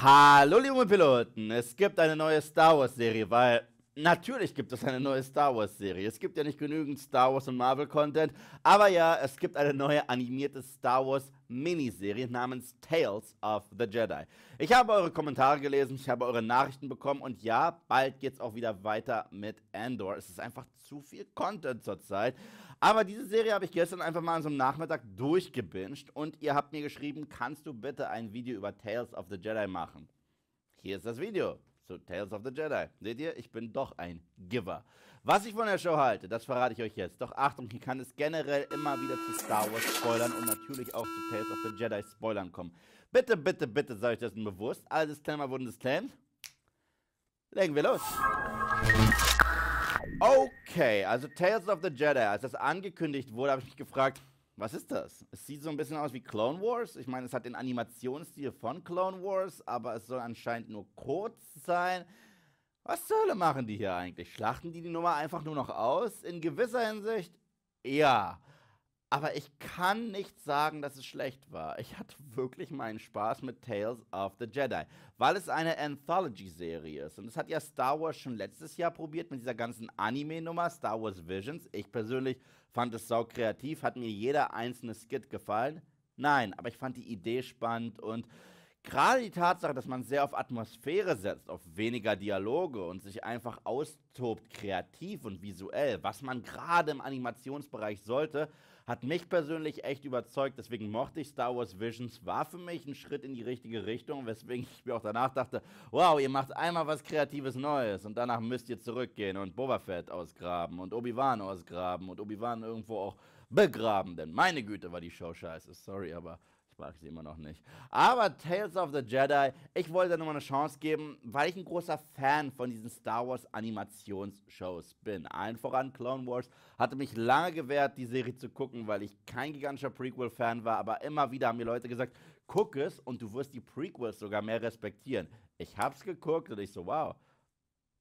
Hallo liebe Piloten, es gibt eine neue Star Wars Serie, weil natürlich gibt es eine neue Star Wars Serie. Es gibt ja nicht genügend Star Wars und Marvel Content, aber ja, es gibt eine neue animierte Star Wars Miniserie namens Tales of the Jedi. Ich habe eure Kommentare gelesen, ich habe eure Nachrichten bekommen und ja, bald geht's auch wieder weiter mit Andor. Es ist einfach zu viel Content zurzeit. Aber diese Serie habe ich gestern einfach mal an so einem Nachmittag durchgebinged und ihr habt mir geschrieben, kannst du bitte ein Video über Tales of the Jedi machen? Hier ist das Video zu Tales of the Jedi. Seht ihr, ich bin doch ein Giver. Was ich von der Show halte, das verrate ich euch jetzt. Doch Achtung, hier kann es generell immer wieder zu Star Wars Spoilern und natürlich auch zu Tales of the Jedi Spoilern kommen. Bitte, bitte, bitte, sei euch dessen bewusst. Alles Thema wurden disclaimed. Legen wir los. Okay, also Tales of the Jedi, als das angekündigt wurde, habe ich mich gefragt, was ist das? Es sieht so ein bisschen aus wie Clone Wars. Ich meine, es hat den Animationsstil von Clone Wars, aber es soll anscheinend nur kurz sein. Was zur Hölle machen die hier eigentlich? Schlachten die die Nummer einfach nur noch aus? In gewisser Hinsicht ja. Aber ich kann nicht sagen, dass es schlecht war. Ich hatte wirklich meinen Spaß mit Tales of the Jedi, weil es eine Anthology-Serie ist. Und das hat ja Star Wars schon letztes Jahr probiert mit dieser ganzen Anime-Nummer, Star Wars Visions. Ich persönlich fand es sau kreativ, hat mir jeder einzelne Skit gefallen. Nein, aber ich fand die Idee spannend und Gerade die Tatsache, dass man sehr auf Atmosphäre setzt, auf weniger Dialoge und sich einfach austobt, kreativ und visuell, was man gerade im Animationsbereich sollte, hat mich persönlich echt überzeugt. Deswegen mochte ich Star Wars Visions, war für mich ein Schritt in die richtige Richtung, weswegen ich mir auch danach dachte, wow, ihr macht einmal was Kreatives Neues und danach müsst ihr zurückgehen und Boba Fett ausgraben und Obi-Wan ausgraben und Obi-Wan irgendwo auch begraben. Denn meine Güte war die Show scheiße, sorry, aber mag sie immer noch nicht. Aber Tales of the Jedi, ich wollte da nochmal eine Chance geben, weil ich ein großer Fan von diesen Star Wars Animationsshows bin. Allen voran Clone Wars hatte mich lange gewehrt, die Serie zu gucken, weil ich kein gigantischer Prequel-Fan war, aber immer wieder haben mir Leute gesagt, guck es und du wirst die Prequels sogar mehr respektieren. Ich hab's geguckt und ich so, wow,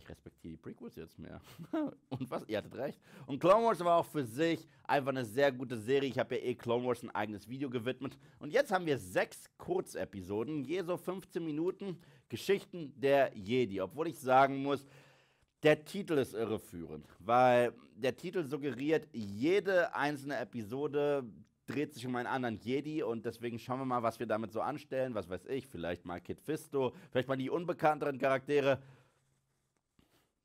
ich respektiere die Prequels jetzt mehr. und was? Ihr hattet recht. Und Clone Wars war auch für sich einfach eine sehr gute Serie. Ich habe ja eh Clone Wars ein eigenes Video gewidmet. Und jetzt haben wir sechs Kurzepisoden, je so 15 Minuten, Geschichten der Jedi. Obwohl ich sagen muss, der Titel ist irreführend, weil der Titel suggeriert, jede einzelne Episode dreht sich um einen anderen Jedi und deswegen schauen wir mal, was wir damit so anstellen. Was weiß ich, vielleicht mal Kid Fisto, vielleicht mal die unbekannteren Charaktere.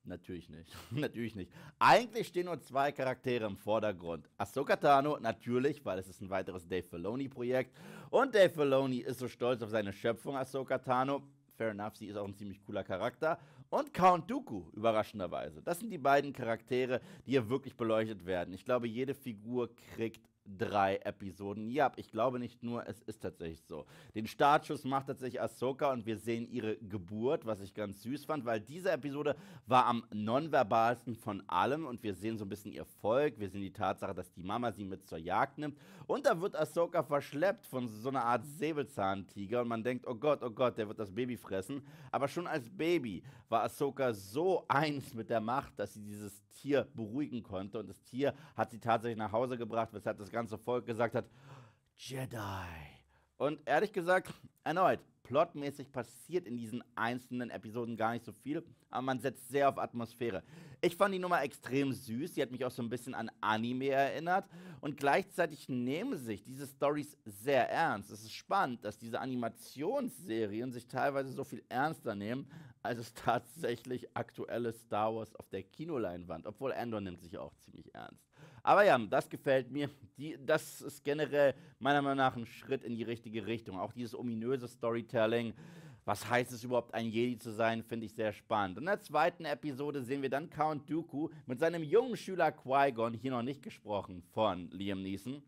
Natürlich nicht. natürlich nicht. Eigentlich stehen nur zwei Charaktere im Vordergrund. Ahsoka Tano, natürlich, weil es ist ein weiteres Dave Filoni-Projekt. Und Dave Filoni ist so stolz auf seine Schöpfung Ahsoka Tano. Fair enough, sie ist auch ein ziemlich cooler Charakter. Und Count Dooku, überraschenderweise. Das sind die beiden Charaktere, die hier wirklich beleuchtet werden. Ich glaube, jede Figur kriegt drei Episoden. Ja, ich glaube nicht nur, es ist tatsächlich so. Den Startschuss macht tatsächlich Ahsoka und wir sehen ihre Geburt, was ich ganz süß fand, weil diese Episode war am nonverbalsten von allem und wir sehen so ein bisschen ihr Volk, wir sehen die Tatsache, dass die Mama sie mit zur Jagd nimmt und da wird Ahsoka verschleppt von so einer Art Säbelzahntiger und man denkt, oh Gott, oh Gott, der wird das Baby fressen, aber schon als Baby war Ahsoka so eins mit der Macht, dass sie dieses Tier beruhigen konnte und das Tier hat sie tatsächlich nach Hause gebracht, weshalb das ganze Volk gesagt hat, Jedi. Und ehrlich gesagt, erneut, plotmäßig passiert in diesen einzelnen Episoden gar nicht so viel, aber man setzt sehr auf Atmosphäre. Ich fand die Nummer extrem süß, die hat mich auch so ein bisschen an Anime erinnert und gleichzeitig nehmen sich diese Stories sehr ernst. Es ist spannend, dass diese Animationsserien sich teilweise so viel ernster nehmen, als es tatsächlich aktuelle Star Wars auf der Kinoleinwand, obwohl Andor nimmt sich auch ziemlich ernst. Aber ja, das gefällt mir. Die, das ist generell meiner Meinung nach ein Schritt in die richtige Richtung. Auch dieses ominöse Storytelling. Was heißt es überhaupt, ein Jedi zu sein, finde ich sehr spannend. In der zweiten Episode sehen wir dann Count Dooku mit seinem jungen Schüler Qui-Gon, hier noch nicht gesprochen von Liam Neeson,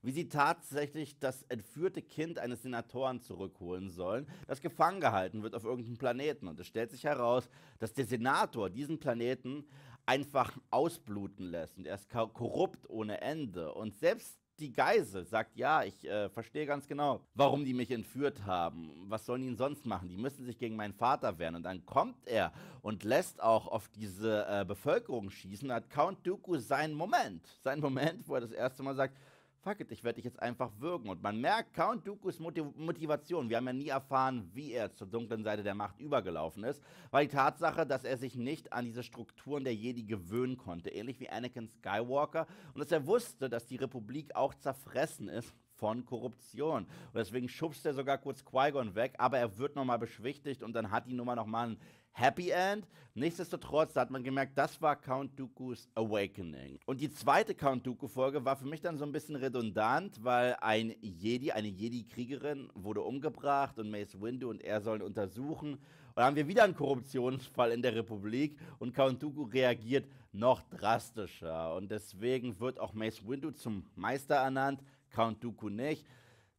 wie sie tatsächlich das entführte Kind eines Senatoren zurückholen sollen, das gefangen gehalten wird auf irgendeinem Planeten. Und es stellt sich heraus, dass der Senator diesen Planeten einfach ausbluten lässt. Und er ist korrupt ohne Ende. Und selbst die Geisel sagt, ja, ich äh, verstehe ganz genau, warum die mich entführt haben. Was sollen die sonst machen? Die müssen sich gegen meinen Vater wehren. Und dann kommt er und lässt auch auf diese äh, Bevölkerung schießen. Hat Count Dooku seinen Moment, seinen Moment, wo er das erste Mal sagt, fuck it, ich werde dich jetzt einfach würgen. Und man merkt Count Dooku's Motivation. Wir haben ja nie erfahren, wie er zur dunklen Seite der Macht übergelaufen ist, weil die Tatsache, dass er sich nicht an diese Strukturen der Jedi gewöhnen konnte, ähnlich wie Anakin Skywalker, und dass er wusste, dass die Republik auch zerfressen ist von Korruption. Und deswegen schubst er sogar kurz Qui-Gon weg, aber er wird nochmal beschwichtigt und dann hat die Nummer nochmal einen Happy End. Nichtsdestotrotz, da hat man gemerkt, das war Count Dooku's Awakening. Und die zweite Count Dooku-Folge war für mich dann so ein bisschen redundant, weil ein Jedi, eine Jedi-Kriegerin wurde umgebracht und Mace Windu und er sollen untersuchen. Und dann haben wir wieder einen Korruptionsfall in der Republik und Count Dooku reagiert noch drastischer. Und deswegen wird auch Mace Windu zum Meister ernannt, Count Dooku nicht.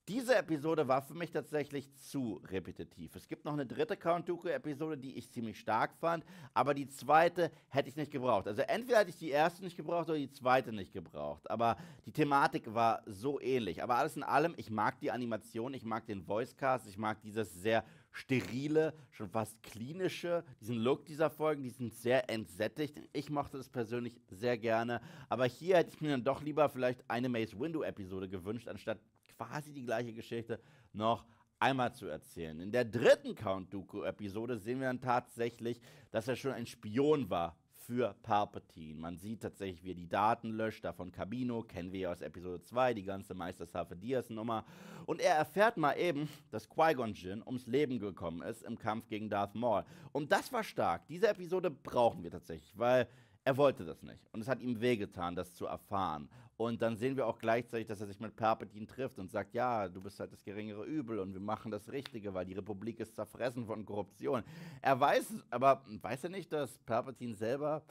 Diese Episode war für mich tatsächlich zu repetitiv. Es gibt noch eine dritte Count Dooku-Episode, die ich ziemlich stark fand, aber die zweite hätte ich nicht gebraucht. Also entweder hätte ich die erste nicht gebraucht oder die zweite nicht gebraucht. Aber die Thematik war so ähnlich. Aber alles in allem, ich mag die Animation, ich mag den Voicecast, ich mag dieses sehr sterile, schon fast klinische, diesen Look dieser Folgen, die sind sehr entsättigt. Ich mochte das persönlich sehr gerne. Aber hier hätte ich mir dann doch lieber vielleicht eine Maze Window-Episode gewünscht, anstatt quasi die gleiche Geschichte noch einmal zu erzählen. In der dritten Count Dooku-Episode sehen wir dann tatsächlich, dass er schon ein Spion war für Palpatine. Man sieht tatsächlich, wie er die Daten löscht, davon Cabino, kennen wir ja aus Episode 2, die ganze Meistershafte Diaz-Nummer. Und er erfährt mal eben, dass Qui-Gon Jinn ums Leben gekommen ist im Kampf gegen Darth Maul. Und das war stark. Diese Episode brauchen wir tatsächlich, weil er wollte das nicht. Und es hat ihm wehgetan, das zu erfahren. Und dann sehen wir auch gleichzeitig, dass er sich mit Perpetin trifft und sagt, ja, du bist halt das geringere Übel und wir machen das Richtige, weil die Republik ist zerfressen von Korruption. Er weiß, aber weiß er nicht, dass Perpetin selber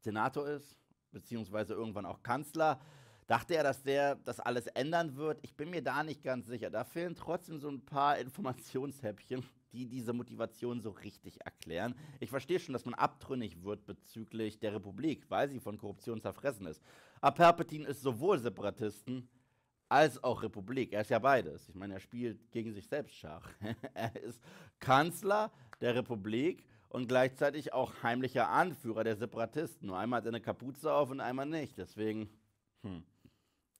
Senator ist, beziehungsweise irgendwann auch Kanzler? Dachte er, dass der das alles ändern wird? Ich bin mir da nicht ganz sicher. Da fehlen trotzdem so ein paar Informationshäppchen die diese Motivation so richtig erklären. Ich verstehe schon, dass man abtrünnig wird bezüglich der Republik, weil sie von Korruption zerfressen ist. Aber Perpetin ist sowohl Separatisten als auch Republik. Er ist ja beides. Ich meine, er spielt gegen sich selbst Schach. er ist Kanzler der Republik und gleichzeitig auch heimlicher Anführer der Separatisten. Nur einmal hat er eine Kapuze auf und einmal nicht. Deswegen, hm.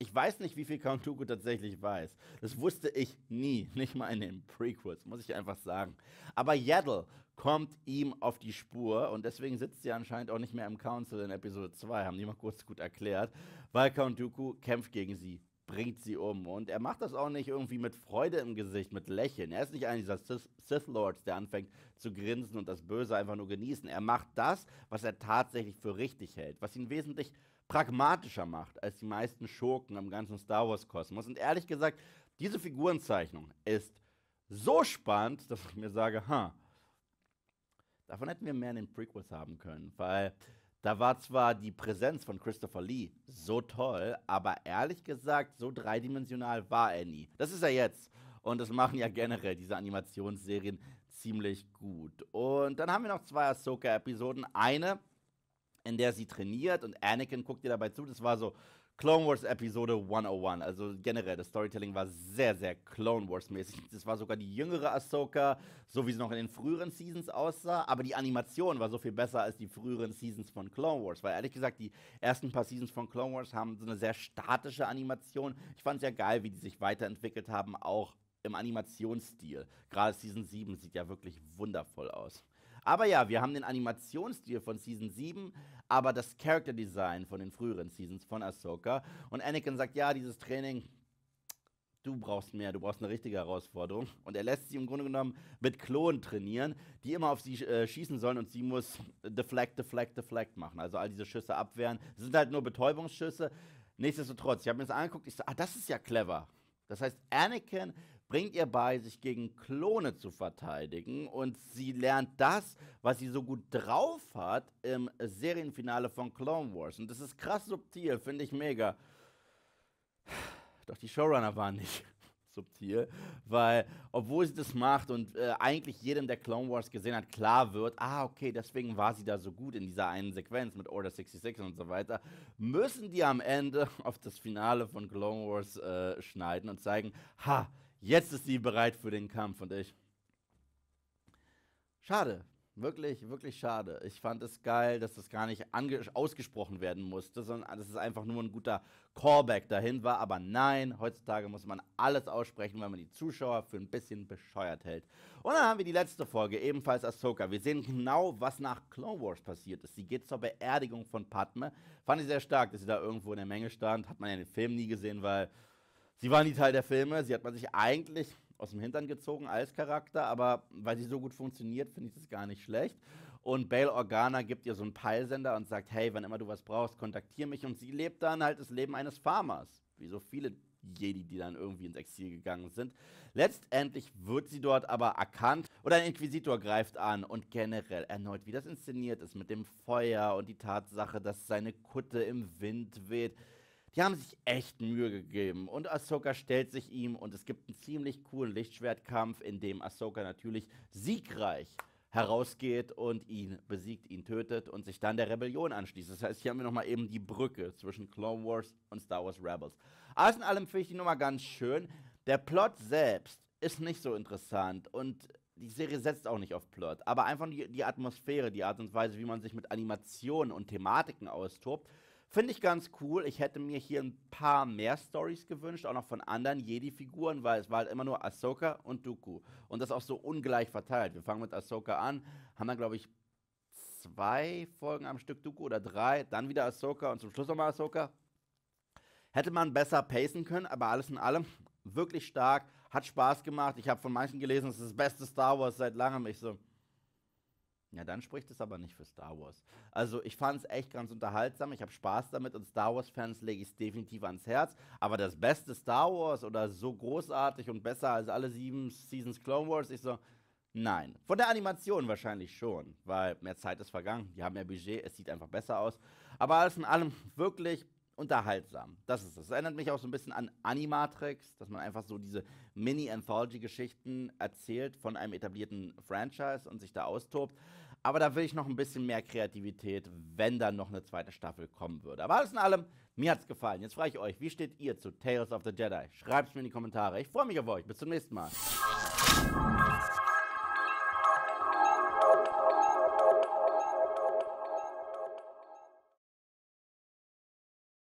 Ich weiß nicht, wie viel Count Dooku tatsächlich weiß. Das wusste ich nie, nicht mal in den Prequels, muss ich einfach sagen. Aber Yaddle kommt ihm auf die Spur und deswegen sitzt sie anscheinend auch nicht mehr im Council in Episode 2, haben die mal kurz gut erklärt, weil Count Dooku kämpft gegen sie, bringt sie um und er macht das auch nicht irgendwie mit Freude im Gesicht, mit Lächeln. Er ist nicht einer dieser Sith Lords, der anfängt zu grinsen und das Böse einfach nur genießen. Er macht das, was er tatsächlich für richtig hält, was ihn wesentlich pragmatischer macht als die meisten Schurken am ganzen Star Wars-Kosmos. Und ehrlich gesagt, diese Figurenzeichnung ist so spannend, dass ich mir sage, ha, davon hätten wir mehr in den Prequels haben können, weil da war zwar die Präsenz von Christopher Lee so toll, aber ehrlich gesagt, so dreidimensional war er nie. Das ist er jetzt. Und das machen ja generell diese Animationsserien ziemlich gut. Und dann haben wir noch zwei Ahsoka-Episoden. Eine, in der sie trainiert und Anakin guckt ihr dabei zu. Das war so Clone Wars Episode 101. Also generell, das Storytelling war sehr, sehr Clone Wars mäßig. Das war sogar die jüngere Ahsoka, so wie sie noch in den früheren Seasons aussah. Aber die Animation war so viel besser als die früheren Seasons von Clone Wars. Weil ehrlich gesagt, die ersten paar Seasons von Clone Wars haben so eine sehr statische Animation. Ich fand es ja geil, wie die sich weiterentwickelt haben, auch im Animationsstil. Gerade Season 7 sieht ja wirklich wundervoll aus. Aber ja, wir haben den Animationsstil von Season 7, aber das Character Design von den früheren Seasons von Ahsoka. Und Anakin sagt, ja, dieses Training, du brauchst mehr, du brauchst eine richtige Herausforderung. Und er lässt sie im Grunde genommen mit Klonen trainieren, die immer auf sie äh, schießen sollen und sie muss deflect, deflect, deflect machen. Also all diese Schüsse abwehren. Das sind halt nur Betäubungsschüsse. Nichtsdestotrotz, ich habe mir das angeguckt, ich so, ah, das ist ja clever. Das heißt, Anakin bringt ihr bei, sich gegen Klone zu verteidigen. Und sie lernt das, was sie so gut drauf hat, im Serienfinale von Clone Wars. Und das ist krass subtil, finde ich mega. Doch die Showrunner waren nicht subtil, weil obwohl sie das macht und äh, eigentlich jedem, der Clone Wars gesehen hat, klar wird, ah okay, deswegen war sie da so gut in dieser einen Sequenz mit Order 66 und so weiter, müssen die am Ende auf das Finale von Clone Wars äh, schneiden und zeigen, ha, Jetzt ist sie bereit für den Kampf und ich. Schade, wirklich, wirklich schade. Ich fand es geil, dass das gar nicht ausgesprochen werden musste, sondern dass es einfach nur ein guter Callback dahin war. Aber nein, heutzutage muss man alles aussprechen, weil man die Zuschauer für ein bisschen bescheuert hält. Und dann haben wir die letzte Folge, ebenfalls Ahsoka. Wir sehen genau, was nach Clone Wars passiert ist. Sie geht zur Beerdigung von Padme. Fand ich sehr stark, dass sie da irgendwo in der Menge stand. Hat man ja in den Film nie gesehen, weil Sie war nie Teil der Filme, sie hat man sich eigentlich aus dem Hintern gezogen als Charakter, aber weil sie so gut funktioniert, finde ich das gar nicht schlecht. Und Bail Organa gibt ihr so einen Peilsender und sagt, hey, wann immer du was brauchst, kontaktier mich. Und sie lebt dann halt das Leben eines Farmers, wie so viele Jedi, die dann irgendwie ins Exil gegangen sind. Letztendlich wird sie dort aber erkannt und ein Inquisitor greift an und generell erneut, wie das inszeniert ist mit dem Feuer und die Tatsache, dass seine Kutte im Wind weht die haben sich echt Mühe gegeben und Ahsoka stellt sich ihm und es gibt einen ziemlich coolen Lichtschwertkampf, in dem Ahsoka natürlich siegreich herausgeht und ihn besiegt, ihn tötet und sich dann der Rebellion anschließt. Das heißt, hier haben wir nochmal eben die Brücke zwischen Clone Wars und Star Wars Rebels. Alles in allem finde ich die Nummer ganz schön. Der Plot selbst ist nicht so interessant und die Serie setzt auch nicht auf Plot, aber einfach die, die Atmosphäre, die Art und Weise, wie man sich mit Animationen und Thematiken austobt, Finde ich ganz cool. Ich hätte mir hier ein paar mehr Stories gewünscht, auch noch von anderen Jedi-Figuren, weil es war halt immer nur Ahsoka und Dooku. Und das auch so ungleich verteilt. Wir fangen mit Ahsoka an, haben dann, glaube ich, zwei Folgen am Stück Dooku oder drei, dann wieder Ahsoka und zum Schluss nochmal Ahsoka. Hätte man besser pacen können, aber alles in allem wirklich stark, hat Spaß gemacht. Ich habe von manchen gelesen, es ist das beste Star Wars seit langem. Ich so, ja, dann spricht es aber nicht für Star Wars. Also ich fand es echt ganz unterhaltsam. Ich habe Spaß damit und Star Wars-Fans lege ich es definitiv ans Herz. Aber das beste Star Wars oder so großartig und besser als alle sieben Seasons Clone Wars, ich so, nein. Von der Animation wahrscheinlich schon, weil mehr Zeit ist vergangen. Die haben mehr Budget, es sieht einfach besser aus. Aber alles in allem wirklich unterhaltsam. Das ist es. Es erinnert mich auch so ein bisschen an Animatrix, dass man einfach so diese Mini-Anthology-Geschichten erzählt von einem etablierten Franchise und sich da austobt. Aber da will ich noch ein bisschen mehr Kreativität, wenn dann noch eine zweite Staffel kommen würde. Aber alles in allem, mir hat's gefallen. Jetzt frage ich euch, wie steht ihr zu Tales of the Jedi? Schreibt's mir in die Kommentare. Ich freue mich auf euch. Bis zum nächsten Mal.